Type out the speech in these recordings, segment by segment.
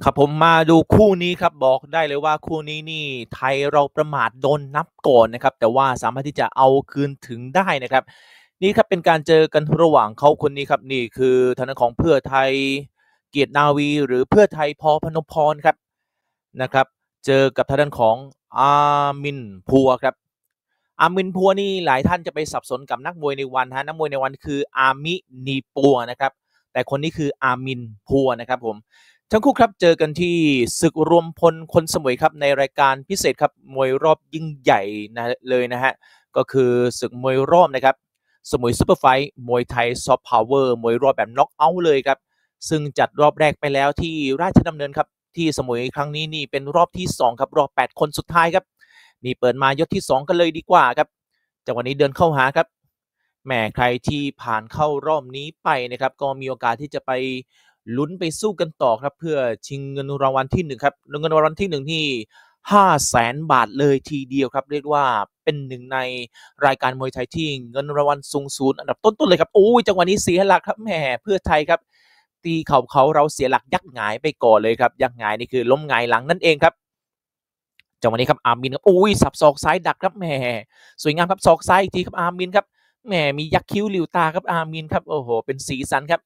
ครับผมมาดูคู่นี้ครับบอกได้เลยว่าคู่นี้นี่ไทยเราประมาทโดนนับก่อนนะครับ แต่ว่าสามารถที่จะเอาคืนถึงได้นะครับ นี่ครับเป็นการเจอกันระหว่างเขาคนนี้ครับนี่คือทนของเพื่อไทยเกียรตินาวี หรือเพื่อไทยพอพนมพรครับนะครับ เจอกับท่านของอามินพัวครับอามินพัวนี่หลายท่านจะไปสับสนกับนักมวยในวันฮะนักมวยในวันคืออามินีปัวนะครับ แต่คนนี้คืออามินพัวนะครับผมทั้งคู่ครับ เจอกันที่ศึกรวมพลคนสมุยครับในรายการพิเศษครับมวยรอบยิ่งใหญ่นะเลยนะฮะก็คือศึกมวยรอบนะครับ สมุยซูเปอร์ไฟท์มวยไทยซอฟต์พาวเวอร์มวยรอบแบบน็อกเอาท์เลยครับซึ่งจัดรอบแรกไปแล้วที่ราชดำเนินครับ ที่สมุยครั้งนี้นี่เป็นรอบที่2ครับรอบ 8 คนสุดท้ายครับ นี่เปิดมายกที่ 2 กันเลยดีกว่าครับจังหวะนี้เดินเข้าหาครับแหมใครที่ผ่านเข้ารอบนี้ไปนะครับก็มีโอกาสที่จะไปลุ้นไปสู้กันต่อครับเพื่อชิงเงินรางวัลที่1ครับเงินรางวัลที่1ที่ห้าแสนบาทเลยทีเดียวครับ เรียกว่าเป็นหนึ่งในรายการมวยไทยที่ เงินรางวัลสูงสุดอันดับต้นๆเลย ครับโอ้ยจังหวะนี้เสียหลักครับแหมเพื่อไทยครับ ตีเข่าเขาเราเสียหลัก ยักหงายไปก่อนเลยครับยักหงายนี่คือล้มหงายหลังนั่นเองครับ จังหวะนี้ครับอาร์มินครับโอ้ยสับศอกซ้ายดักครับแหมสวยงามครับศอกซ้ายอีกทีครับอาร์มินครับแหมมียักคิ้วหลิวตาครับอาร์มินครับโอ้โหเป็นสีสันครับ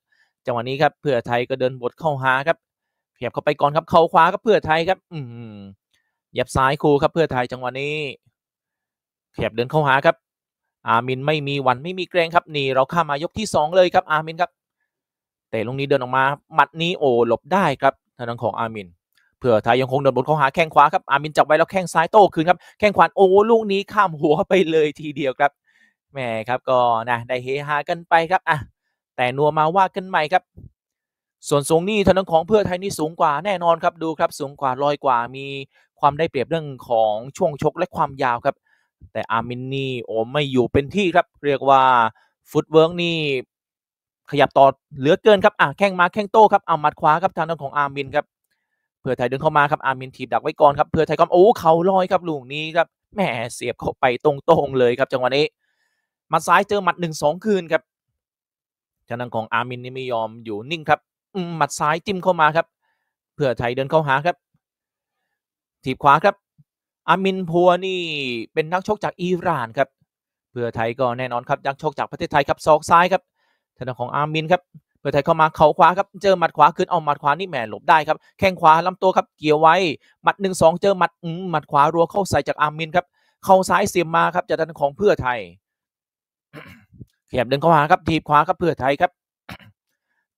จังหวะนี้ครับเพื่อไทยก็เดินบทเข้าหาครับเขียบเข้าไปก่อนครับเข้าขวาครับเพื่อไทยครับ อืมยับซ้ายคู่ครับเพื่อไทยจังหวะนี้เขียบเดินเข้าหาครับ อามินไม่มีวันไม่มีเกรงครับนี่เราข้ามมายกที่ 2 เลยครับอามินครับเตะลงนี้เดินออกมาหมัดนี้โอ้หลบได้ครับทางด้านของอามินเพื่อไทยยังคงเดินบทเข้าหาแข้งขวาครับอามินจับไว้แล้วแข้งซ้ายโต้คืนครับ แข้งขวาโอ้ลูกนี้ข้ามหัวไปเลยทีเดียวครับแหมครับก็นะได้เฮฮากันไปครับอ่ะแต่นัวมาว่ากันใหม่ครับ ส่วนสูงนี่ทางด้านของเพื่อไทยนี่สูงกว่าแน่นอนครับดูครับสูงกว่าลอยกว่ามีความได้เปรียบเรื่องของช่วงชกและความยาวครับ แต่อาร์มินนี่โอ้ไม่อยู่เป็นที่ครับ เรียกว่าฟุตเวิร์กนี่ ขยับต่อเหลือเกินครับ อ่ะแข้งมาแข้งโต้ครับเอามัดขวาครับทางด้านของอาร์มินครับเพื่อไทยเดินเข้ามาครับอาร์มินถีบดักไว้ก่อนครับ เพื่อไทยก็โอ้เขาลอยครับลูกนี้ครับแหมเสียบเข้าไปตรงๆเลยครับ จังหวะนี้มัดซ้ายเจอหมัดหนึ่งสองคืนครับทางด้านของอามินนี่ไม่ยอมอยู่นิ่งครับหมัดซ้ายจิ้มเข้ามาครับ เพื่อไทยเดินเข้าหาครับ ถีบขวาครับอามินพัวนี่เป็นนักชกจากอิหร่านครับ เพื่อไทยก็แน่นอนครับนักชกจากประเทศไทยครับซอกซ้ายครับทางด้านของอามินครับ เพื่อไทยเข้ามาเข่าขวาครับเจอหมัดขวาขึ้น เอาหมัดขวานี่แหมหลบได้ครับ แข้งขวาลำตัวครับเกี่ยวไว้หมัดหนึ่งสอง เจอหมัดหมัดขวารัวเข้าใส่จากอามินครับ เข้าซ้ายเสียมมาครับจากด้านของเพื่อไทยขยับเดินเข้าหาครับทีบขวาครับเพื่อไทยครับ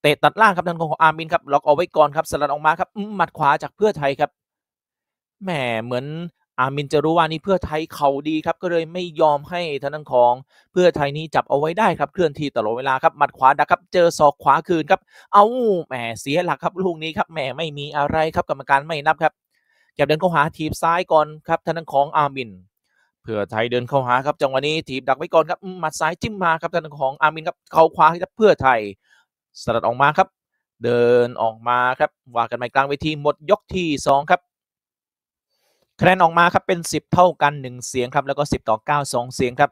เตะตัดล่างครับทานของอามินครับ ล็อกเอาไว้ก่อนครับสลัดออกมาครับหมัดขวาจากเพื่อไทยครับ แหมเหมือนอามินจะรู้ว่านี่เพื่อไทยเขาดีครับ ก็เลยไม่ยอมให้ทางานของเพื่อไทยนี้จับเอาไว้ได้ครับเคลื่อนที่ตลอดเวลาครับหมัดขวาดักครับเจอศอกขวาคืนครับ เอาแหมเสียหลักครับลูกนี้ครับแหมไม่มีอะไรครับกรรมการไม่นับครับแกบเดินเข้าหาทีบซ้ายก่อนครับทางานของอามินพื่อไทยเดินเข้าหาครับจังหวะนี้ถีบดักไว้ก่อนครับมัดซ้ายจิ้มมาครับทางของอามินครับเขาคว้าครับเพื่อไทยสลัดออกมาครับ เดินออกมาครับว่ากันไปกลางเวทีหมดยกที่ 2 ครับคะแนนออกมาครับเป็น 10 เท่ากัน 1 เสียงครับแล้วก็10ต่อ9 2 เสียงครับ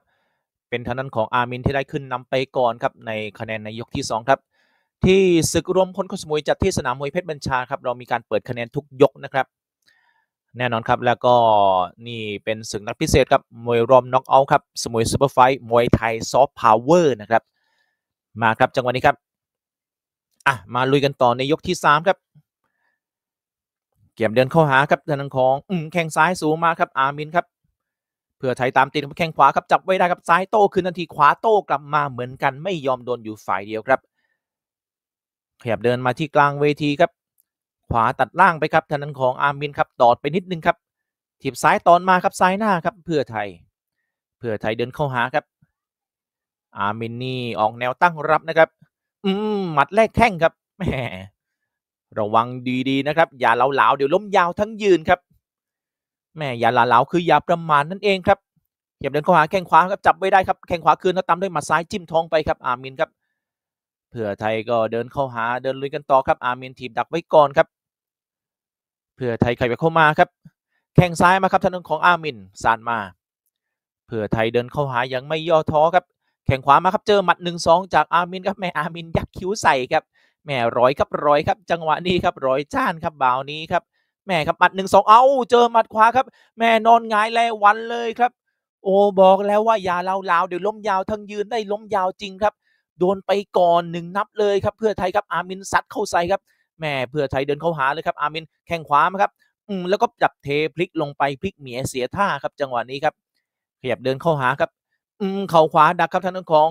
เป็นท่านั้นของอามินที่ได้ขึ้นนำไปก่อนครับในคะแนนในยกที่2ครับที่ศึกรวมพลขสมุยจัดที่สนามมวยเพชรบัญชาครับเรามีการเปิดคะแนนทุกยกนะครับแน่นอนครับแล้วก็นี่เป็นศึกนักพิเศษครับมวยรอมน็อกเอาท์ครับสมุยซูเปอร์ไฟท์มวยไทยซอฟต์พาวเวอร์นะครับ มาครับจังหวะนี้ครับอ่ะมาลุยกันต่อในยกที่ 3 ครับเกมเดินเข้าหาครับทางด้านของอืมแข้งซ้ายสูงมาครับอามินครับเพื่อไทยตามตีนแข้งขวาครับจับไว้ได้ครับซ้ายโต้คืนทันที ขวาโต้กลับมาเหมือนกัน ไม่ยอมโดนอยู่ฝ่ายเดียวครับขยับเดินมาที่กลางเวทีครับขวาตัดล่างไปครับทางั้นของอาร์มินครับดอดไปนิดนึงครับถีบซ้ายตอนมาครับซ้ายหน้าครับ เพื่อไทย เพื่อไทยเดินเข้าหาครับ อาร์มินนี่ออกแนวตั้งรับนะครับอืมหมัดแรกแข้งครับ แหมระวังดีๆนะครับอย่าเหลาๆเดี๋ยวล้มยาวทั้งยืนครับแม่อย่าเหลาๆคืออย่าประมาณนั่นเองครับเหยียบเดินเข้าหาแข้งขวาครับจับไม่ได้ครับแข้งขวาคืนแล้วตามด้วยหมัดซ้ายจิ้มท้องไปครับ อาร์มินครับเผื่อไทยก็เดินเข้าหาเดินลุยกันต่อ ครับ อาร์มินทีบดักไว้ก่อนครับเพื่อไทยใขรไปเข้ามาครับ แข่งซ้ายมาครับทางด้ของอามินสานมา เพื่อไทยเดินเข้าหายังไม่ย่อท้อครับ แข่งขวามาครับ เจอหมัดหนึ่งสองจากอามินครับ แม่อามินยักคิ้วใส่ครับ แม่ร้อยครับร้อยครับ จังหวะนี้ครับร้อยจ้านครับบ่าวนี้ครับ แม่ครับหมัดหนึ่งสองเอาเจอหมัดขวาครับ แม่นอนงายแลวันเลยครับ โอ้บอกแล้วว่าอย่าเล่าลาวเดี๋ยวล้มยาวทั้งยืนได้ล้มยาวจริงครับ โดนไปก่อนหนึ่งนับเลยครับ เพื่อไทยครับ อามินซัดเข้าใส่ครับแม่เพื่อไทยเดินเข้าหาเลยครับอามินแข่งขวามาครับ อืมแล้วก็จับเทพลิกลงไปพลิกเหมียเสียท่าครับ จังหวะนี้ครับขยับเดินเข้าหาครับอืมเข่าขวาดักครับทาานของ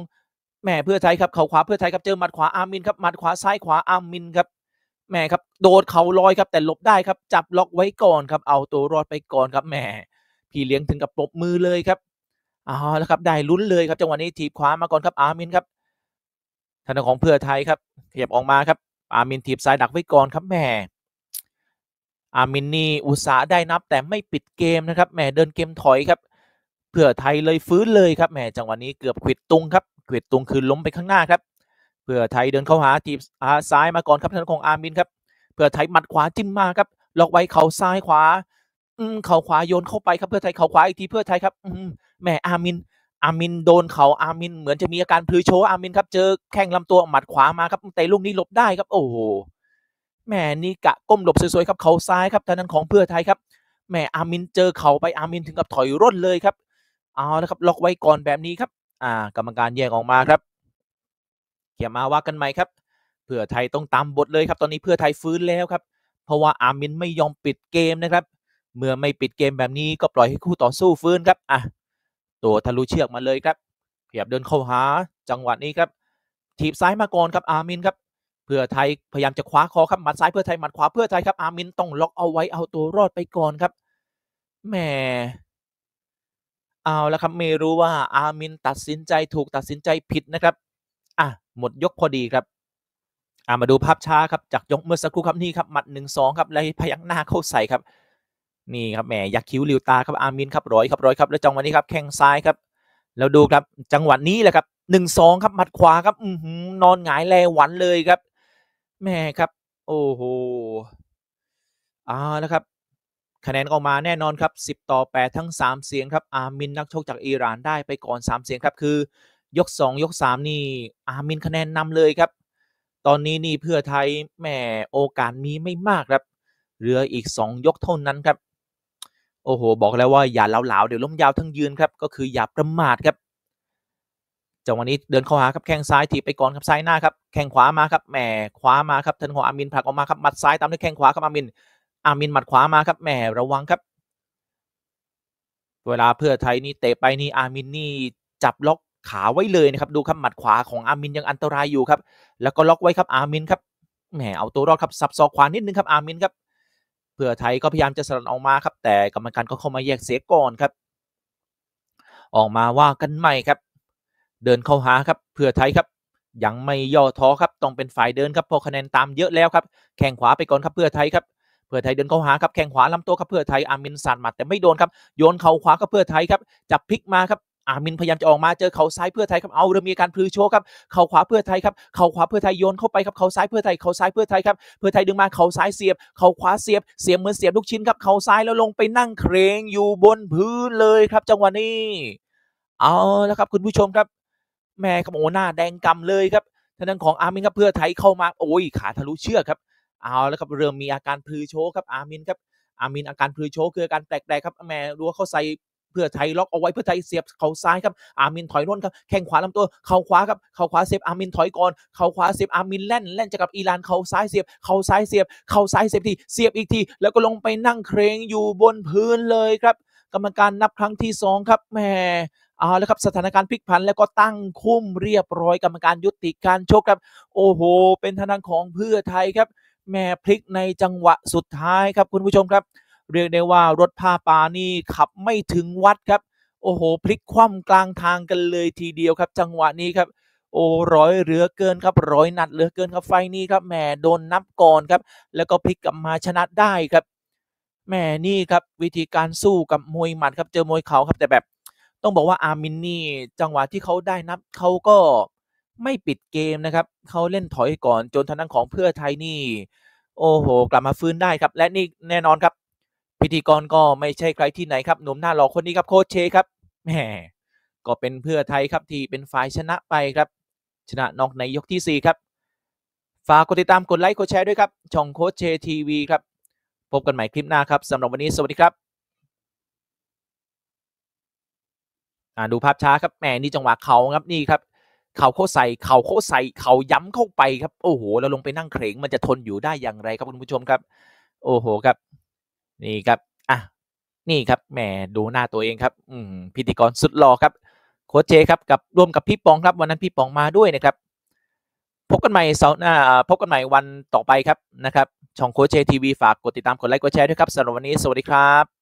แม่เพื่อไทยครับเข่าขวา เพื่อไทยครับเจอหมัดขวาอามินครับ หมัดขวาซ้ายขวาอามินครับ แม่ครับโดดเข่าลอยครับ แต่หลบได้ครับ จับล็อกไว้ก่อนครับเอาตัวรอดไปก่อนครับ แม่พี่เลี้ยงถึงกับปรบมือเลยครับอ๋อแล้วครับ ได้ลุ้นเลยครับจังหวะนี้ถีบขวามาก่อนครับอามินครับท่านนของเพื่อไทยครับขยับออกมาครับอามินทีบซ้ายดักไว้ก่อนครับแม่ อามินนี่อุตสาได้นับ แต่ไม่ปิดเกมนะครับ แม่เดินเกมถอยครับเผื่อไทยเลยฟื้นเลยครับแม่จังหวะนี้เกือบขวิดตุงครับขวิดตุงคือล้มไปข้างหน้าครับเผื่อไทยเดินเข้าหาทีบซ้ายมาก่อนครับทางของอามินครับเผื่อไทยหมัดขวาจิ้มมาครับล็อกไว้เข่าซ้ายขวา อืมเข่าขวาโยนเข้าไปครับเพื่อไทย เข่าขวาอีกทีเพื่อไทยครับ อืมแม่อามินอามินโดนเขาอามิน เหมือนจะมีอาการพลือโชอามินครับเจอแข้งลำตัวหมัดขวามาครับแต่ลูกนี้หลบได้ครับโอ้โหแหมนี่กะก้มหลบสวยๆครับเขาซ้ายครับทางนั้นของเพื่อไทยครับแหมอามินเจอเขาไปอามินถึงกับถอยร่นเลยครับเอาแล้วครับล็อกไว้ก่อนแบบนี้ครับ อ่ากรรมการแยกออกมาครับเขี่ยมาว่ากันใหม่ครับเพื่อไทยต้องตามบทเลยครับ ตอนนี้เพื่อไทยฟื้นแล้วครับ เพราะว่าอามินไม่ยอมปิดเกมนะครับ เมื่อไม่ปิดเกมแบบนี้ก็ปล่อยให้คู่ต่อสู้ฟื้นครับ อ่ะตัวทะลุเชือกมาเลยครับเียบเดินเข้าหา จังหวะนี้ครับ ถีบซ้ายมาก่อนครับ อามินครับ เพื่อไทยพยายาม จะคว้าคอครับ หมัดซ้ายเพื่อไทยหมัดขวา เพื่อไทยครับ อามินต้องล็อกเอาไว้เอาตัวรอดไปก่อนครับ แหม เอาละครับไม่รู้ว่าอามินตัดสินใจถูกตัดสินใจผิดนะครับ อ่ะหมดยกพอดีครับอ่ะมาดูภาพช้าครับจากยกเมื่อสักครู่ครับนี่ครับหมัดหนึ่งสองครับเลยพยักหน้าเข้าใส่ครับนี่ครับแหมยักคิ้วริวตา ครับ อามิน ครับร้อยครับร้อยครับแล้วจังหวะนี้ครับแข้งซ้ายครับแล้วดูครับ จังหวะนี้แหละครับหนึ่งสองครับหมัดขวาครับอืนอนหงายแลหวันเลยครับแหมครับโอ้โหอ่าแล้วครับ คะแนนออกมาแน่นอนครับสิบต่อแปดทั้งสามเสียงครับอามินนักชกจากอิหร่านได้ไปก่อนสามเสียงครับคือยกสองยกสามนี่ อามินคะแนนนำเลยครับ ตอนนี้นี่เพื่อไทยแหมโอกาสมีไม่มากครับ เหลืออีกสองยกเท่านั้นครับโอ้โห บอกแล้วว่าอย่าเหลาๆเดี๋ยวล้มยาว ทั้งยืน ครับ ก็คืออย่า ประมาท ครับจังหวะนี้เดินเข้าหาครับแข้งซ้ายถีบไปก่อนครับซ้ายหน้าครับแข้งขวามา ครับแหมขวามาครับทันหัวอามินผลักออกมาครับหมัดซ้ายตามด้วยแข้งขวาครับอามิน อามินหมัดขวามาครับแหมระวังครับ เวลาเพื่อไทยนี่เตะไปนี่อามินนี่จับล็อกขาไว้เลยนะครับดูครับ หมัดขวาของอามินยังอันตรายอยู่ครับแล้วก็ล็อกไว้ครับอามินครับแหมเอาตัวรอดครับสับซอกขวานิดนึงครับอามินครับเพื่อไทยก็พยายามจะสลัดออกมา ครับ แต่กรรมการก็เข้ามาแยกเสียก่อนครับ ออกมาว่ากันใหม่ครับ เดินเข้าหาครับ เพื่อไทยครับยังไม่ย่อท้อครับต้องเป็นฝ่ายเดินครับพอคะแนนตามเยอะแล้วครับแข่งขวาไปก่อนครับเพื่อไทยครับ เพื่อไทยเดินเข้าหาครับแข่งขวาลำตัวครับเพื่อไทยอามินสันหมัดแต่ไม่โดนครับโยนเข่าขวาครับเพื่อไทยครับ จับพลิกมาครับอามินพยายามจะออกมาเจอเขาซ้ายเพื่อไทยครับ เอาเริ่มมีการพลือโชครับ เขาขวาเพื่อไทยครับ เขาขวาเพื่อไทยโยนเข้าไปครับ เขาซ้ายเพื่อไทย เขาซ้ายเพื่อไทยครับ เพื่อไทยดึงมาเขาซ้ายเสียบ เขาขวาเสียบ เสียบเหมือนเสียบลูกชิ้นครับ เขาซ้ายแล้วลงไปนั่งเครงอยู่บนพื้นเลยครับจังหวะนี้ เอาแล้วครับคุณผู้ชมครับแม่ขโมหน้าแดงกำเลยครับทางด้านของอามินครับเพื่อไทยเข้ามา โอ้ย ขาทะลุเชือกครับ เอาแล้วครับเริ่มมีอาการพลือโชครับ อามินครับ อามินอาการพลือโชคืออาการแปลกๆครับแม่รู้ว่าเขาใส่พื่อไทยล็อกเอาไว้เพื่อไทยเสียบเข่าซ้ายครับ อามินถอยร่นครับ แข้งขวาลำตัว เข่าขวาครับ เข่าขวาเสียบอามินถอยก่อน เข่าขวาเสียบอามินแล่นแล่นจะกับอิหร่านเข่าซ้ายเสียบ เข่าซ้ายเสียบ เข่าซ้ายเสียบทีเสียบอีกที แล้วก็ลงไปนั่งเครงอยู่บนพื้นเลยครับ กรรมการนับครั้งที่2ครับ แหมเอาแล้วครับสถานการณ์พลิกผันแล้วก็ตั้งคุ้มเรียบร้อยกรรมการยุติการชกครับ โอ้โห เป็นทางาของเพื่อไทยครับแหมพลิกในจังหวะสุดท้ายครับคุณผู้ชมครับเรียกได้ว่ารถผ้าปานี่ขับไม่ถึงวัดครับ โอ้โห พลิกคว่ำกลางทางกันเลยทีเดียวครับ จังหวะนี้ครับ โอ้ร้อยเหลือเกินครับร้อยนัดเหลือเกินครับไฟนี้ครับแหมโดนนับก่อนครับ แล้วก็พลิกกลับมาชนะได้ครับแหมนี่ครับวิธีการสู้กับมวยหมัดครับเจอมวยเขาครับ แต่แบบต้องบอกว่าอาร์มินนี่จังหวะที่เขาได้นับ เขาก็ไม่ปิดเกมนะครับเขาเล่นถอยก่อน จนทางด้านของเพื่อไทยนี่ โอ้โห กลับมาฟื้นได้ครับ และนี่แน่นอนครับพิธีกรก็ไม่ใช่ ใคร ที่ไหนครับหนุ่มหน้าหล่อคนนี้ครับโคชเช ครับ แหม ก็เป็นเพื่อไทยครับที่เป็นฝ่ายชนะไปครับ ชนะนอกในยกที่ 4 ครับ ฝากกดติดตามกดไลค์กดแชร์ด้วยครับช่องโคชเชทีวีครับพบกันใหม่คลิป หน้า ครับสำหรับวันนี้ สวัสดีครับอ่าดูภาพช้าครับแหมนี่จังหวะเขาครับนี่ครับเข่าโคใส่เข่าโคใส่เขาย้ำเข้าไปครับ โอ้โหแล้วลงไปนั่งเข่งมันจะทนอยู่ได้อย่างไรครับคุณผู้ชมครับ โอ้โหครับนี่ ครับ อ่ะ นี่ครับแหมดูหน้าตัวเองครับ อืมพิธีกรสุดหล่อครับ โค้ชเจครับ กับร่วมกับพี่ปองครับวันนั้นพี่ปองมาด้วย นะ ครับ พบกันใหม่เสาร์หน้าพบกันใหม่วันต่อไปครับ นะ ครับ ช่องโค้ชเจทีวีฝากกดติดตาม กดไลค์ กดแชร์ ด้วย ครับสำหรับวันนี้ สวัสดีครับ